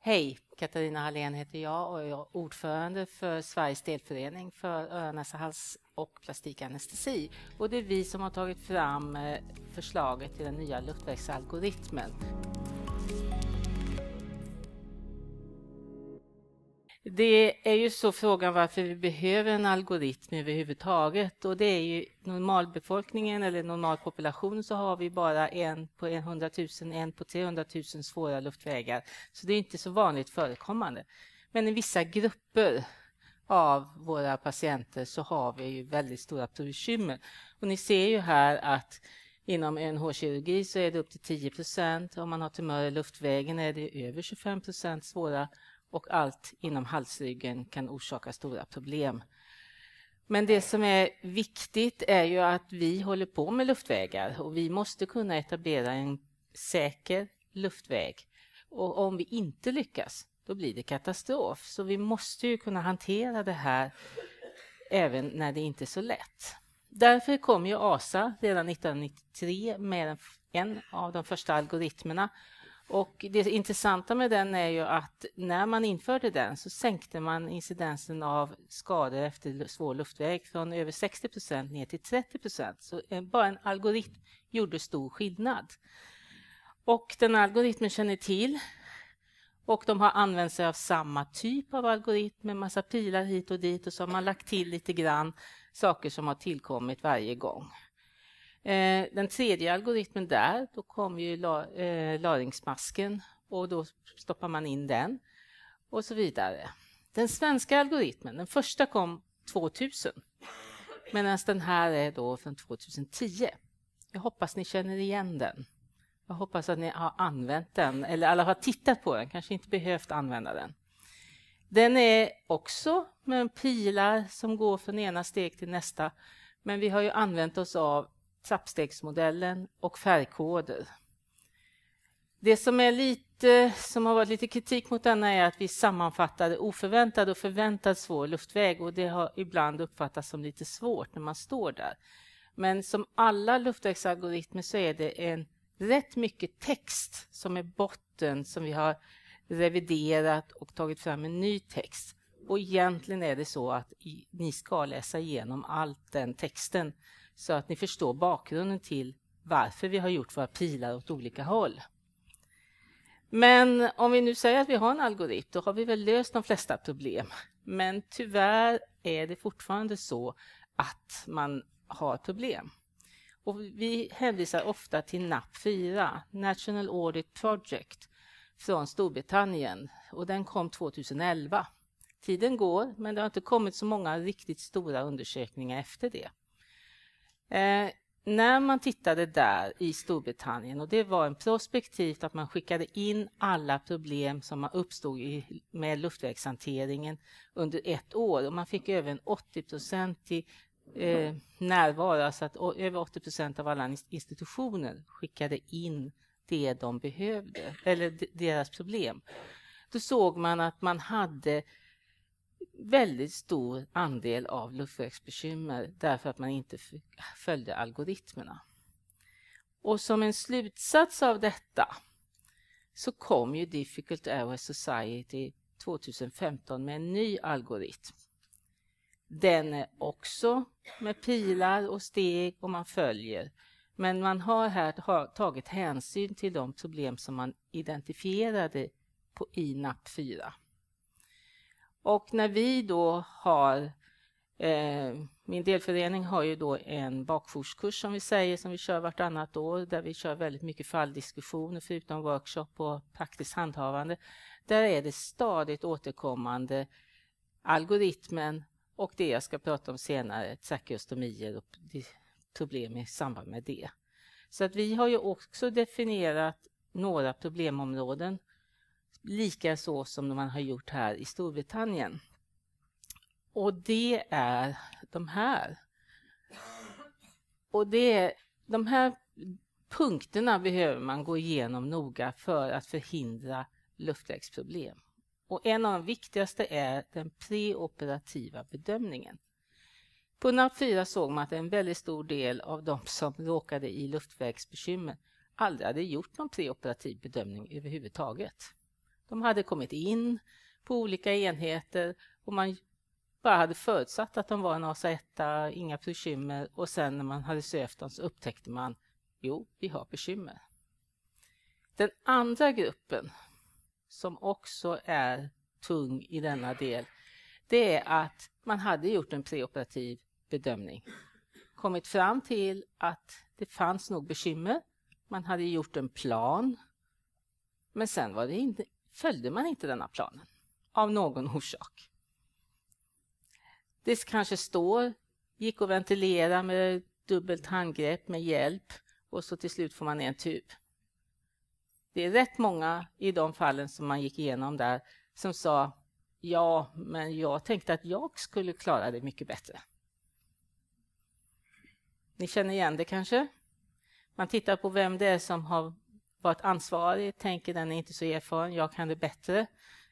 Hej, Katarina Hallén heter jag och jag är ordförande för Sveriges delförening för öron-näsa-hals och plastikanestesi. Och det är vi som har tagit fram eh, förslaget till den nya luftvägsalgoritmen. Det är ju så frågan varför vi behöver en algoritm överhuvudtaget. Och det är ju normalbefolkningen eller normalpopulationen så har vi bara en på 100 000, en på 300 000 svåra luftvägar. Så det är inte så vanligt förekommande. Men i vissa grupper av våra patienter så har vi ju väldigt stora bekymmer. Och ni ser ju här att Inom ÖNH-kirurgi så är det upp till 10 procent. Om man har tumör i luftvägen är det över 25 procent svåra och allt inom halsryggen kan orsaka stora problem. Men det som är viktigt är ju att vi håller på med luftvägar och vi måste kunna etablera en säker luftväg. Och om vi inte lyckas, då blir det katastrof. Så vi måste ju kunna hantera det här även när det inte är så lätt. Därför kom ju ASA redan 1993 med en av de första algoritmerna och det intressanta med den är ju att när man införde den så sänkte man incidensen av skador efter svår luftväg från över 60 procent ner till 30 procent. Så eh, bara en algoritm gjorde stor skillnad. Och den algoritmen känner till och de har använt sig av samma typ av algoritm med massa pilar hit och dit och så har man lagt till lite grann saker som har tillkommit varje gång. Eh, den tredje algoritmen där, då kom ju eh, laringsmasken och då stoppar man in den och så vidare. Den svenska algoritmen, den första kom 2000 medan den här är då från 2010. Jag hoppas ni känner igen den. Jag hoppas att ni har använt den, eller alla har tittat på den, kanske inte behövt använda den. Den är också med pilar som går från ena steg till nästa, men vi har ju använt oss av trappstegsmodellen och färgkoder. Det som, är lite, som har varit lite kritik mot denna är att vi sammanfattade oförväntad och förväntad svår luftväg och det har ibland uppfattats som lite svårt när man står där. Men som alla luftvägsalgoritmer så är det en rätt mycket text som är botten som vi har reviderat och tagit fram en ny text. Och egentligen är det så att ni ska läsa igenom all den texten så att ni förstår bakgrunden till varför vi har gjort våra pilar åt olika håll. Men om vi nu säger att vi har en algoritm, då har vi väl löst de flesta problem. Men tyvärr är det fortfarande så att man har problem. Och vi hänvisar ofta till NAP 4, National Audit Project, från Storbritannien och den kom 2011. Tiden går, men det har inte kommit så många riktigt stora undersökningar efter det. Eh, när man tittade där i Storbritannien och det var en prospektivt att man skickade in alla problem som uppstod i, med luftvägshanteringen under ett år och man fick över en 80-procentig eh, närvaro, alltså att över 80 av alla institutioner skickade in det de behövde, eller deras problem. Då såg man att man hade väldigt stor andel av luftvägsbekymmer därför att man inte följde algoritmerna. Och som en slutsats av detta så kom ju Difficult Airway Society 2015 med en ny algoritm. Den är också med pilar och steg och man följer. Men man har här tagit hänsyn till de problem som man identifierade på INAP 4. Och när vi då har eh, min delförening har ju då en bakjourskurs som vi säger som vi kör vartannat år där vi kör väldigt mycket falldiskussioner förutom workshop och praktiskt handhavande. Där är det stadigt återkommande algoritmen och det jag ska prata om senare, trakeostomier och problem i samband med det. Så att vi har ju också definierat några problemområden lika så som man har gjort här i Storbritannien. Och det är de här. Och det de här punkterna behöver man gå igenom noga för att förhindra luftvägsproblem. Och en av de viktigaste är den preoperativa bedömningen. På NAP 4 såg man att en väldigt stor del av de som råkade i luftvägsbekymmer aldrig hade gjort någon preoperativ bedömning överhuvudtaget. De hade kommit in på olika enheter och man bara hade förutsatt att de var en asa 1 inga bekymmer och sen när man hade sökt dem så upptäckte man jo, vi har bekymmer. Den andra gruppen som också är tung i denna del, det är att man hade gjort en preoperativ bedömning. Kommit fram till att det fanns nog bekymmer. Man hade gjort en plan. Men sen var det inte, följde man inte denna planen av någon orsak. Det kanske står, gick att ventilera med dubbelt handgrepp med hjälp och så till slut får man en tub. Det är rätt många i de fallen som man gick igenom där som sa ja, men jag tänkte att jag skulle klara det mycket bättre. Ni känner igen det kanske? Man tittar på vem det är som har varit ansvarig, tänker den är inte så erfaren, jag kan det bättre.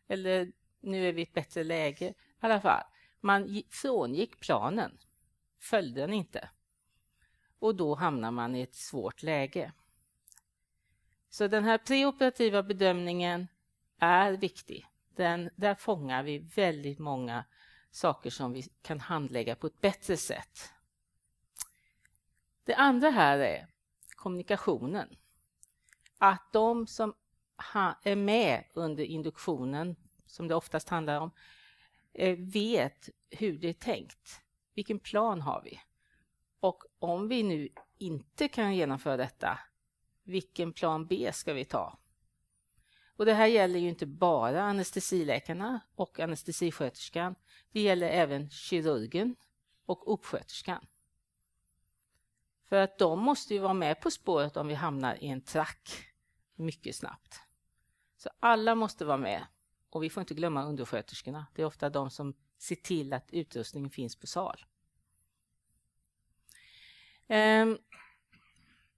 Eller nu är vi i ett bättre läge. I alla fall, man frångick planen, följde den inte. Och då hamnar man i ett svårt läge. Så den här preoperativa bedömningen är viktig. Den, där fångar vi väldigt många saker som vi kan handlägga på ett bättre sätt. Det andra här är kommunikationen att de som är med under induktionen, som det oftast handlar om, eh, vet hur det är tänkt. Vilken plan har vi? Och om vi nu inte kan genomföra detta, vilken plan B ska vi ta? Och det här gäller ju inte bara anestesiläkarna och anestesisköterskan. Det gäller även kirurgen och uppsköterskan. För att de måste ju vara med på spåret om vi hamnar i en track mycket snabbt. Så alla måste vara med. Och vi får inte glömma undersköterskorna. Det är ofta de som ser till att utrustningen finns på sal. Ehm,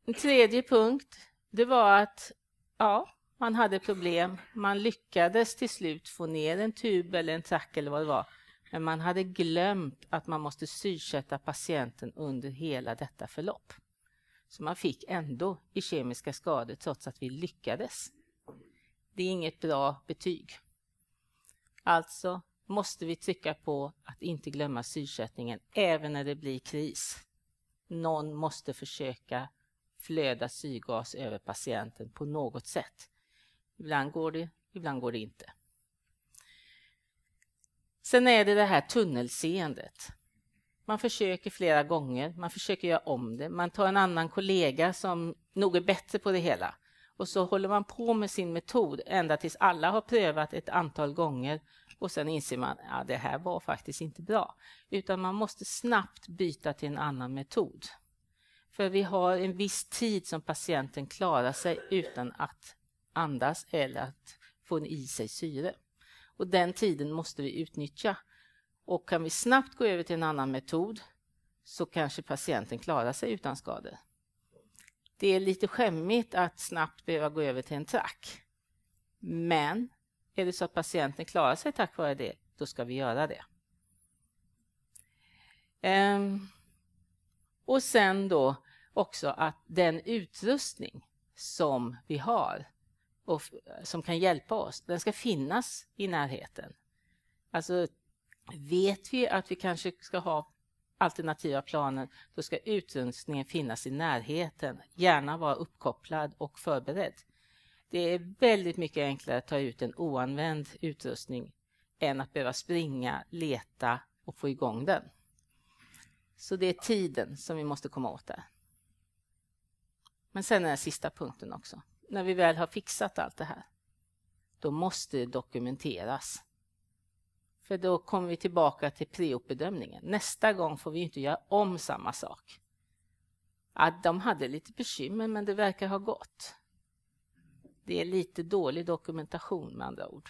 en tredje punkt, det var att ja, man hade problem. Man lyckades till slut få ner en tub eller en track eller vad det var. Men man hade glömt att man måste syrsätta patienten under hela detta förlopp. Så man fick ändå i kemiska skador trots att vi lyckades. Det är inget bra betyg. Alltså måste vi trycka på att inte glömma syrsättningen även när det blir kris. Någon måste försöka flöda syrgas över patienten på något sätt. Ibland går det, ibland går det inte. Sen är det det här tunnelseendet. Man försöker flera gånger, man försöker göra om det, man tar en annan kollega som nog är bättre på det hela. Och så håller man på med sin metod ända tills alla har prövat ett antal gånger och sen inser man att ja, det här var faktiskt inte bra. Utan man måste snabbt byta till en annan metod. För vi har en viss tid som patienten klarar sig utan att andas eller att få i sig syre. Och den tiden måste vi utnyttja. Och kan vi snabbt gå över till en annan metod så kanske patienten klarar sig utan skador. Det är lite skämmigt att snabbt behöva gå över till en track. Men är det så att patienten klarar sig tack vare det, då ska vi göra det. Ehm. Och sen då också att den utrustning som vi har och som kan hjälpa oss, den ska finnas i närheten. Alltså, vet vi att vi kanske ska ha alternativa planer, då ska utrustningen finnas i närheten, gärna vara uppkopplad och förberedd. Det är väldigt mycket enklare att ta ut en oanvänd utrustning än att behöva springa, leta och få igång den. Så det är tiden som vi måste komma åt där. Men sen den sista punkten också när vi väl har fixat allt det här, då måste det dokumenteras. För då kommer vi tillbaka till preopbedömningen. Nästa gång får vi inte göra om samma sak. Att de hade lite bekymmer, men det verkar ha gått. Det är lite dålig dokumentation med andra ord.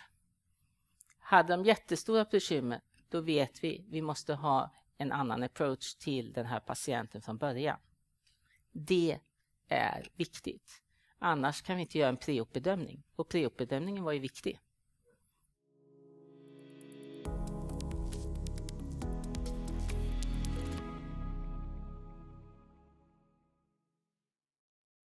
Hade de jättestora bekymmer, då vet vi att vi måste ha en annan approach till den här patienten från början. Det är viktigt. Annars kan vi inte göra en preopbedömning. Och preopbedömningen var ju viktig.